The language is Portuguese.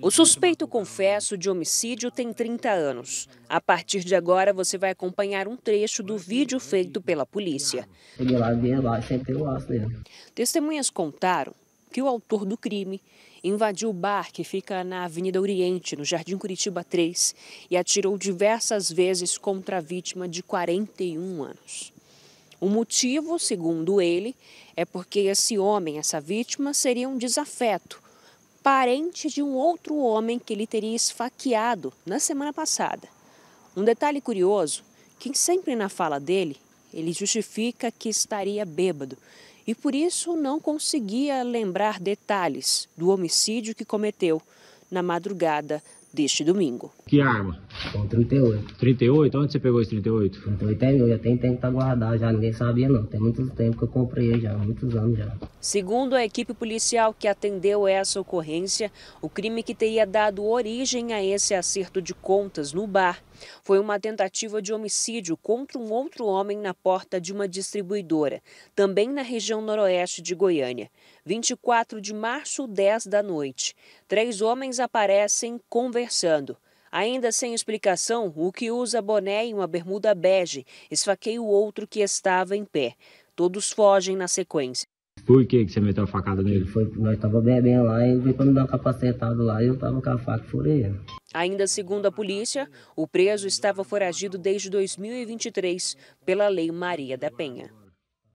O suspeito confesso de homicídio tem 30 anos. A partir de agora, você vai acompanhar um trecho do vídeo feito pela polícia. Né? Testemunhas contaram que o autor do crime invadiu o bar que fica na Avenida Oriente, no Jardim Curitiba 3, e atirou diversas vezes contra a vítima de 41 anos. O motivo, segundo ele, é porque esse homem, essa vítima, seria um desafeto parente de um outro homem que ele teria esfaqueado na semana passada. Um detalhe curioso, que sempre na fala dele, ele justifica que estaria bêbado e por isso não conseguia lembrar detalhes do homicídio que cometeu na madrugada deste domingo. Que arma? Com 38. 38? Onde você pegou esse 38? 38 é meu, já tem tempo tá guardado já ninguém sabia não. Tem muito tempo que eu comprei já, muitos anos já. Segundo a equipe policial que atendeu essa ocorrência, o crime que teria dado origem a esse acerto de contas no bar foi uma tentativa de homicídio contra um outro homem na porta de uma distribuidora, também na região noroeste de Goiânia. 24 de março, 10 da noite. Três homens aparecem conversando. Ainda sem explicação, o que usa boné e uma bermuda bege esfaqueia o outro que estava em pé. Todos fogem na sequência. Por que, que você meteu a facada nele? Foi, nós estávamos bebendo lá e ele quando dá um capacetado lá, eu estava com a faca e furei Ainda segundo a polícia, o preso estava foragido desde 2023 pela Lei Maria da Penha.